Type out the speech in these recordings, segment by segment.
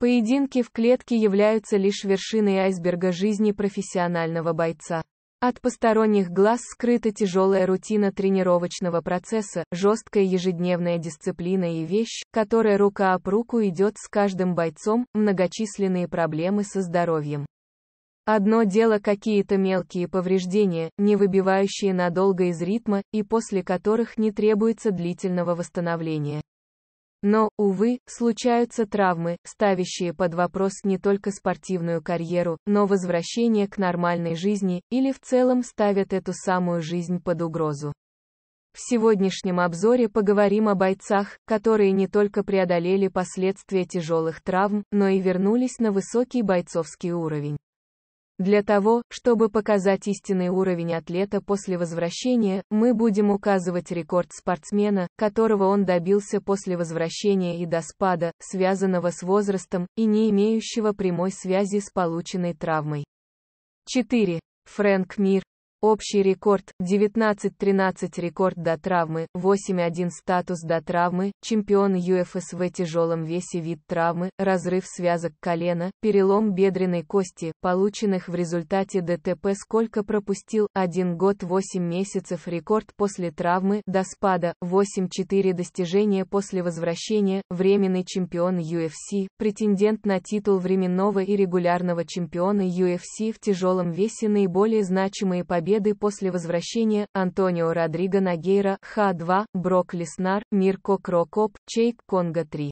Поединки в клетке являются лишь вершиной айсберга жизни профессионального бойца. От посторонних глаз скрыта тяжелая рутина тренировочного процесса, жесткая ежедневная дисциплина и вещь, которая рука об руку идет с каждым бойцом, многочисленные проблемы со здоровьем. Одно дело какие-то мелкие повреждения, не выбивающие надолго из ритма, и после которых не требуется длительного восстановления. Но, увы, случаются травмы, ставящие под вопрос не только спортивную карьеру, но возвращение к нормальной жизни, или в целом ставят эту самую жизнь под угрозу. В сегодняшнем обзоре поговорим о бойцах, которые не только преодолели последствия тяжелых травм, но и вернулись на высокий бойцовский уровень. Для того, чтобы показать истинный уровень атлета после возвращения, мы будем указывать рекорд спортсмена, которого он добился после возвращения и до спада, связанного с возрастом, и не имеющего прямой связи с полученной травмой. 4. Фрэнк Мир, Общий рекорд 19-13 рекорд до травмы, 8-1 статус до травмы, чемпион в тяжелом весе вид травмы, разрыв связок колена, перелом бедренной кости, полученных в результате ДТП сколько пропустил, 1 год 8 месяцев рекорд после травмы, до спада, 8-4 достижения после возвращения, временный чемпион UFC, претендент на титул временного и регулярного чемпиона UFC в тяжелом весе наиболее значимые победы победы после возвращения Антонио Родриго Нагейра, ха 2 Брок Леснар, Мирко Крокоп, Чейк конга 3.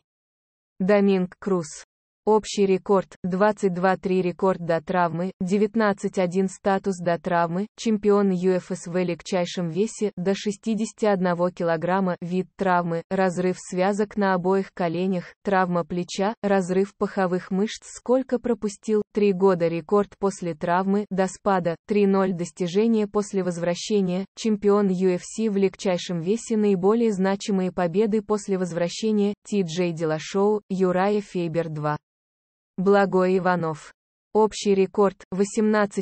Доминг Круз. Общий рекорд 22-3 рекорд до травмы, 19-1 статус до травмы, чемпион в легчайшем весе до 61 кг, вид травмы, разрыв связок на обоих коленях, травма плеча, разрыв паховых мышц, сколько пропустил, 3 года рекорд после травмы, до спада, 3-0 достижение после возвращения, чемпион UFC в легчайшем весе наиболее значимые победы после возвращения, Ти Джей Дилашоу, Юрая Фейбер 2. Благой Иванов. Общий рекорд 18-4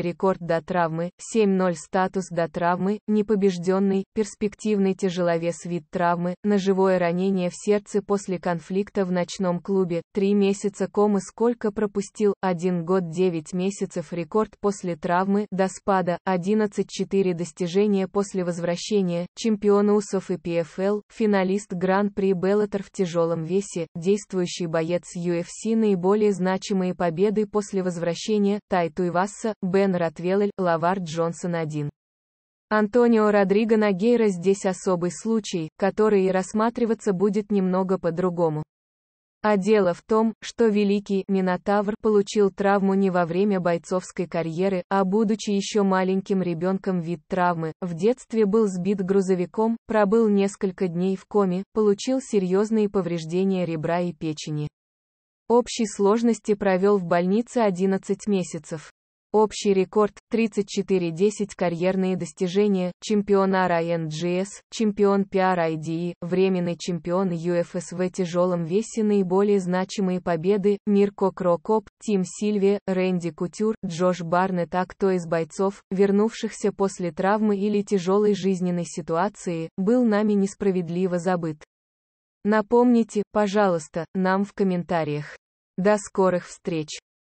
рекорд до травмы, 7-0 статус до травмы, непобежденный, перспективный тяжеловес вид травмы, ножевое ранение в сердце после конфликта в ночном клубе, 3 месяца комы сколько пропустил, 1 год 9 месяцев рекорд после травмы, до спада, 11-4 достижения после возвращения, чемпион УСОФ и ПФЛ, финалист Гран-при Беллатор в тяжелом весе, действующий боец UFC наиболее значимые победы после после возвращения, Тай Туйвасса, Бен Ротвеллель, Лавар Джонсон 1. Антонио Родриго Нагейра здесь особый случай, который и рассматриваться будет немного по-другому. А дело в том, что великий Минотавр получил травму не во время бойцовской карьеры, а будучи еще маленьким ребенком вид травмы, в детстве был сбит грузовиком, пробыл несколько дней в коме, получил серьезные повреждения ребра и печени. Общей сложности провел в больнице 11 месяцев. Общий рекорд 34-10 карьерные достижения, чемпион RINGS, чемпион PRIDE, временный чемпион UFS в тяжелом весе наиболее значимые победы, Мирко Крокоп, Тим Сильве, Рэнди Кутюр, Джош Барнетт, а кто из бойцов, вернувшихся после травмы или тяжелой жизненной ситуации, был нами несправедливо забыт. Напомните, пожалуйста, нам в комментариях. До скорых встреч!